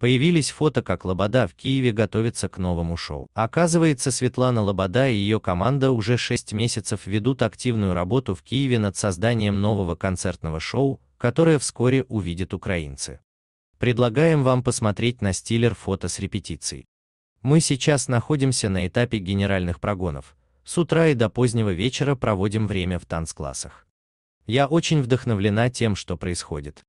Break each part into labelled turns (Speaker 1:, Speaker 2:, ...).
Speaker 1: Появились фото, как Лобода в Киеве готовится к новому шоу. Оказывается, Светлана Лобода и ее команда уже 6 месяцев ведут активную работу в Киеве над созданием нового концертного шоу, которое вскоре увидят украинцы. Предлагаем вам посмотреть на стилер фото с репетицией. Мы сейчас находимся на этапе генеральных прогонов. С утра и до позднего вечера проводим время в танцклассах. Я очень вдохновлена тем, что происходит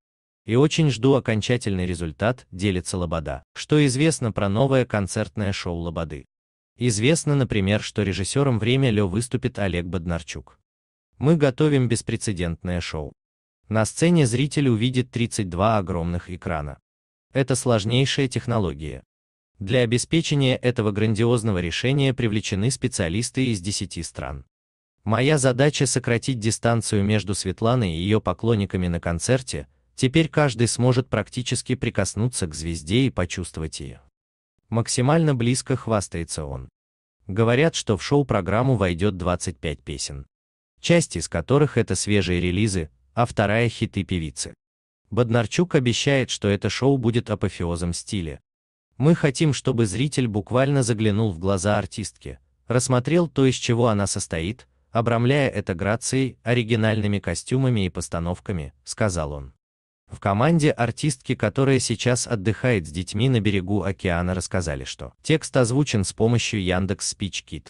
Speaker 1: и очень жду окончательный результат, делится Лобода. Что известно про новое концертное шоу Лободы? Известно, например, что режиссером «Время Лё» выступит Олег Боднарчук. Мы готовим беспрецедентное шоу. На сцене зритель увидит 32 огромных экрана. Это сложнейшая технология. Для обеспечения этого грандиозного решения привлечены специалисты из 10 стран. Моя задача сократить дистанцию между Светланой и ее поклонниками на концерте, Теперь каждый сможет практически прикоснуться к звезде и почувствовать ее. Максимально близко хвастается он. Говорят, что в шоу-программу войдет 25 песен, часть из которых это свежие релизы, а вторая – хиты певицы. Боднарчук обещает, что это шоу будет апофеозом стиля. Мы хотим, чтобы зритель буквально заглянул в глаза артистки, рассмотрел то, из чего она состоит, обрамляя это грацией, оригинальными костюмами и постановками, сказал он. В команде артистки, которая сейчас отдыхает с детьми на берегу океана, рассказали, что текст озвучен с помощью Яндекс Speech Kit.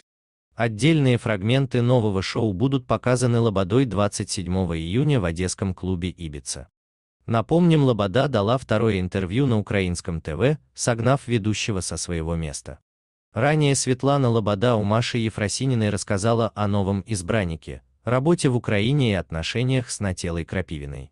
Speaker 1: Отдельные фрагменты нового шоу будут показаны Лободой 27 июня в одесском клубе Ибица. Напомним, Лобода дала второе интервью на украинском ТВ, согнав ведущего со своего места. Ранее Светлана Лобода у Маши Ефросининой рассказала о новом избраннике, работе в Украине и отношениях с Нателой Крапивиной.